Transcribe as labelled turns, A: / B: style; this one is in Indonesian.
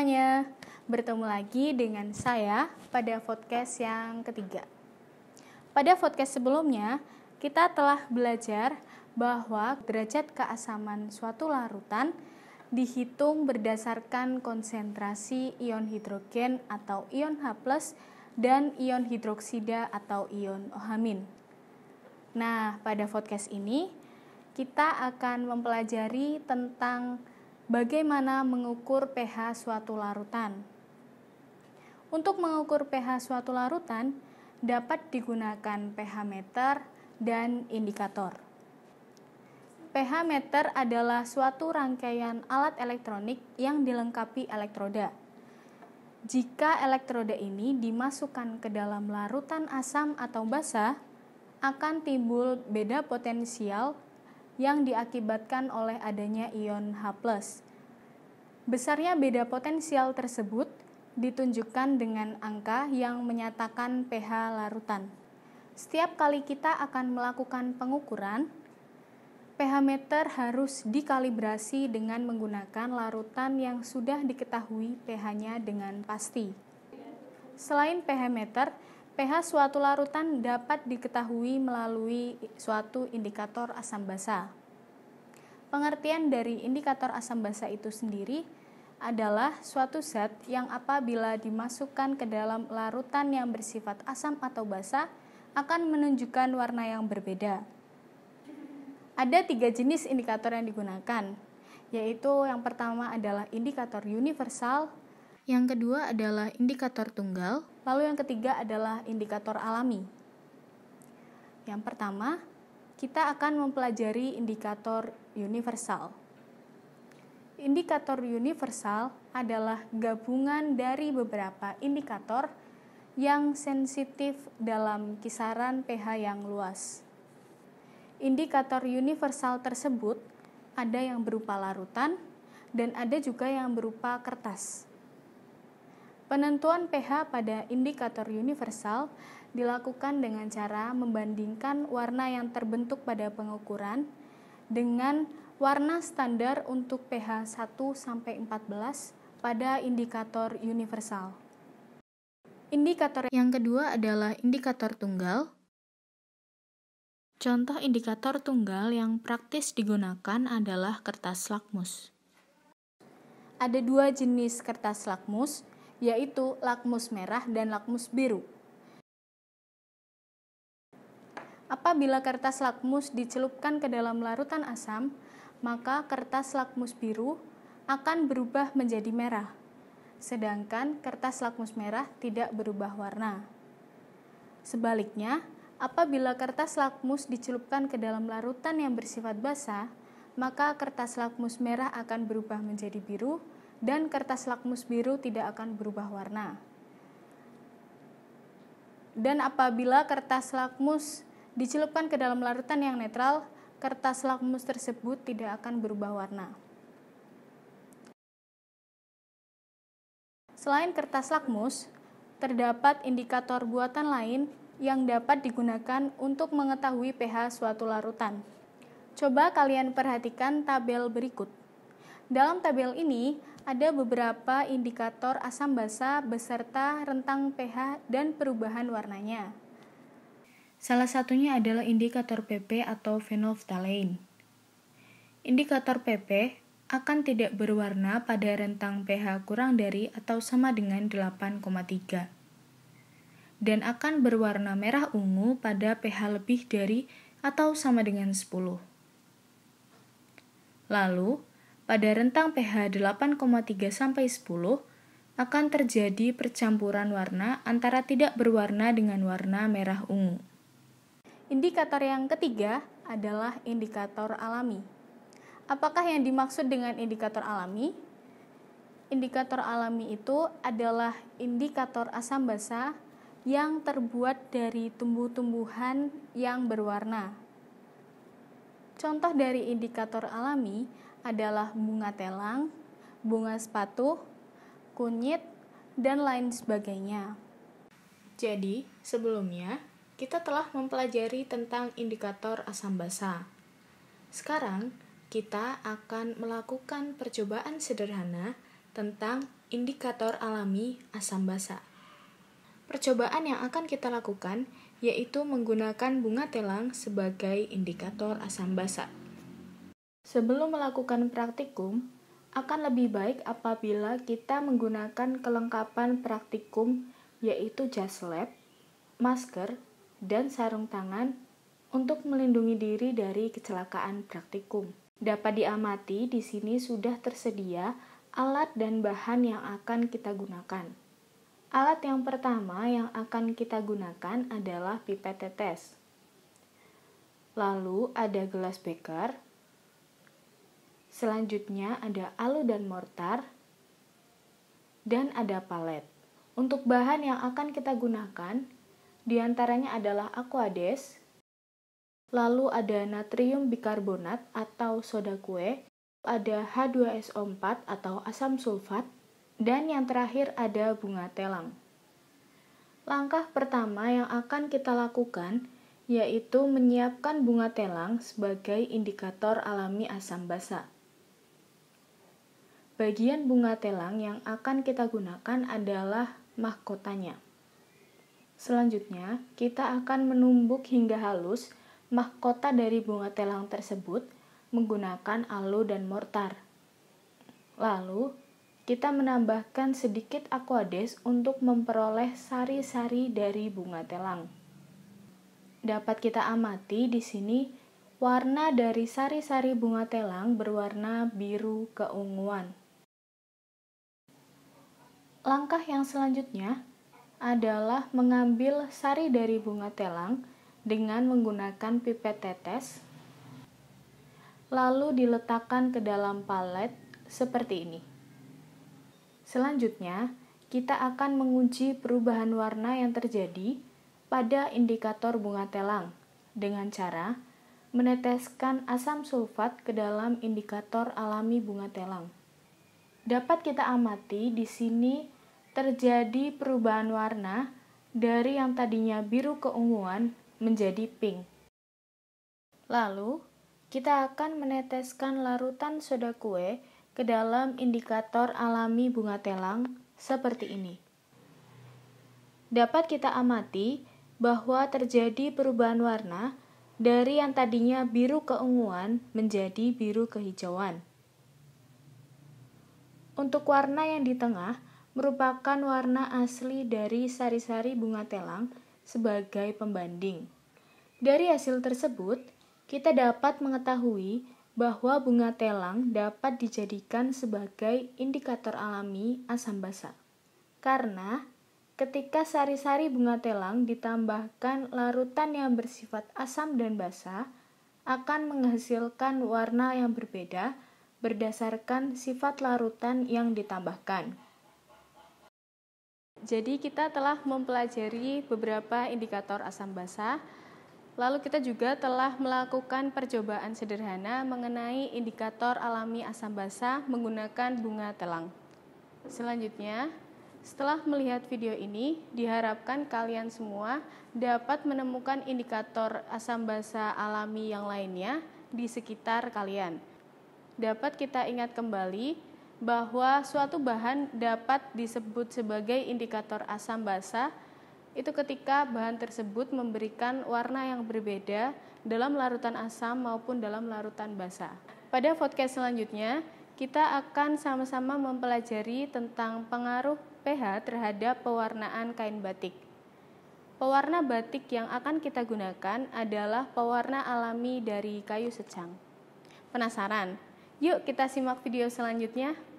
A: semuanya. Bertemu lagi dengan saya pada podcast yang ketiga. Pada podcast sebelumnya, kita telah belajar bahwa derajat keasaman suatu larutan dihitung berdasarkan konsentrasi ion hidrogen atau ion H+ dan ion hidroksida atau ion OH-. Nah, pada podcast ini kita akan mempelajari tentang Bagaimana mengukur pH suatu larutan? Untuk mengukur pH suatu larutan, dapat digunakan pH meter dan indikator. pH meter adalah suatu rangkaian alat elektronik yang dilengkapi elektroda. Jika elektroda ini dimasukkan ke dalam larutan asam atau basa, akan timbul beda potensial yang diakibatkan oleh adanya ion H+ Besarnya beda potensial tersebut ditunjukkan dengan angka yang menyatakan pH larutan. Setiap kali kita akan melakukan pengukuran, pH meter harus dikalibrasi dengan menggunakan larutan yang sudah diketahui pH-nya dengan pasti. Selain pH meter, pH suatu larutan dapat diketahui melalui suatu indikator asam basa pengertian dari indikator asam basa itu sendiri adalah suatu zat yang apabila dimasukkan ke dalam larutan yang bersifat asam atau basa akan menunjukkan warna yang berbeda. Ada tiga jenis indikator yang digunakan, yaitu yang pertama adalah indikator universal, yang kedua adalah indikator tunggal, lalu yang ketiga adalah indikator alami. Yang pertama, kita akan mempelajari indikator universal. Indikator universal adalah gabungan dari beberapa indikator yang sensitif dalam kisaran pH yang luas. Indikator universal tersebut ada yang berupa larutan dan ada juga yang berupa kertas. Penentuan pH pada indikator universal dilakukan dengan cara membandingkan warna yang terbentuk pada pengukuran dengan warna standar untuk pH 1 sampai 14 pada indikator universal. Indikator yang kedua adalah indikator tunggal. Contoh indikator tunggal yang praktis digunakan adalah kertas lakmus. Ada dua jenis kertas lakmus, yaitu lakmus merah dan lakmus biru. Apabila kertas lakmus dicelupkan ke dalam larutan asam, maka kertas lakmus biru akan berubah menjadi merah, sedangkan kertas lakmus merah tidak berubah warna. Sebaliknya, apabila kertas lakmus dicelupkan ke dalam larutan yang bersifat basah, maka kertas lakmus merah akan berubah menjadi biru dan kertas lakmus biru tidak akan berubah warna. Dan apabila kertas lakmus dicelupkan ke dalam larutan yang netral, kertas lakmus tersebut tidak akan berubah warna. Selain kertas lakmus, terdapat indikator buatan lain yang dapat digunakan untuk mengetahui pH suatu larutan. Coba kalian perhatikan tabel berikut. Dalam tabel ini ada beberapa indikator asam basa beserta rentang pH dan perubahan warnanya. Salah satunya adalah indikator PP atau phenolphthalein. Indikator PP akan tidak berwarna pada rentang pH kurang dari atau sama dengan 8,3 dan akan berwarna merah ungu pada pH lebih dari atau sama dengan 10. Lalu, pada rentang pH 8,3 sampai 10 akan terjadi percampuran warna antara tidak berwarna dengan warna merah ungu. Indikator yang ketiga adalah indikator alami. Apakah yang dimaksud dengan indikator alami? Indikator alami itu adalah indikator asam basa yang terbuat dari tumbuh-tumbuhan yang berwarna. Contoh dari indikator alami adalah bunga telang, bunga sepatu, kunyit, dan lain sebagainya. Jadi, sebelumnya kita telah mempelajari tentang indikator asam basa. Sekarang, kita akan melakukan percobaan sederhana tentang indikator alami asam basa. Percobaan yang akan kita lakukan yaitu menggunakan bunga telang sebagai indikator asam basa. Sebelum melakukan praktikum, akan lebih baik apabila kita menggunakan kelengkapan praktikum yaitu jas lab, masker, dan sarung tangan untuk melindungi diri dari kecelakaan praktikum. Dapat diamati di sini sudah tersedia alat dan bahan yang akan kita gunakan. Alat yang pertama yang akan kita gunakan adalah pipet tetes. Lalu ada gelas beker. Selanjutnya ada alu dan mortar. Dan ada palet. Untuk bahan yang akan kita gunakan, di antaranya adalah aquades, lalu ada natrium bikarbonat atau soda kue, ada H2SO4 atau asam sulfat, dan yang terakhir ada bunga telang. Langkah pertama yang akan kita lakukan yaitu menyiapkan bunga telang sebagai indikator alami asam basa. Bagian bunga telang yang akan kita gunakan adalah mahkotanya. Selanjutnya, kita akan menumbuk hingga halus mahkota dari bunga telang tersebut menggunakan alu dan mortar. Lalu, kita menambahkan sedikit aquades untuk memperoleh sari-sari dari bunga telang. Dapat kita amati di sini warna dari sari-sari bunga telang berwarna biru keunguan. Langkah yang selanjutnya, adalah mengambil sari dari bunga telang dengan menggunakan pipet tetes, lalu diletakkan ke dalam palet seperti ini. Selanjutnya, kita akan menguji perubahan warna yang terjadi pada indikator bunga telang dengan cara meneteskan asam sulfat ke dalam indikator alami bunga telang. Dapat kita amati di sini terjadi perubahan warna dari yang tadinya biru keunguan menjadi pink. Lalu, kita akan meneteskan larutan soda kue ke dalam indikator alami bunga telang seperti ini. Dapat kita amati bahwa terjadi perubahan warna dari yang tadinya biru keunguan menjadi biru kehijauan. Untuk warna yang di tengah, merupakan warna asli dari sari-sari bunga telang sebagai pembanding. Dari hasil tersebut, kita dapat mengetahui bahwa bunga telang dapat dijadikan sebagai indikator alami asam basa. Karena ketika sari-sari bunga telang ditambahkan larutan yang bersifat asam dan basa, akan menghasilkan warna yang berbeda berdasarkan sifat larutan yang ditambahkan. Jadi kita telah mempelajari beberapa indikator asam basa, lalu kita juga telah melakukan percobaan sederhana mengenai indikator alami asam basa menggunakan bunga telang. Selanjutnya, setelah melihat video ini, diharapkan kalian semua dapat menemukan indikator asam basa alami yang lainnya di sekitar kalian. Dapat kita ingat kembali bahwa suatu bahan dapat disebut sebagai indikator asam basa itu ketika bahan tersebut memberikan warna yang berbeda dalam larutan asam maupun dalam larutan basa. Pada podcast selanjutnya, kita akan sama-sama mempelajari tentang pengaruh pH terhadap pewarnaan kain batik. Pewarna batik yang akan kita gunakan adalah pewarna alami dari kayu secang. Penasaran? Yuk kita simak video selanjutnya.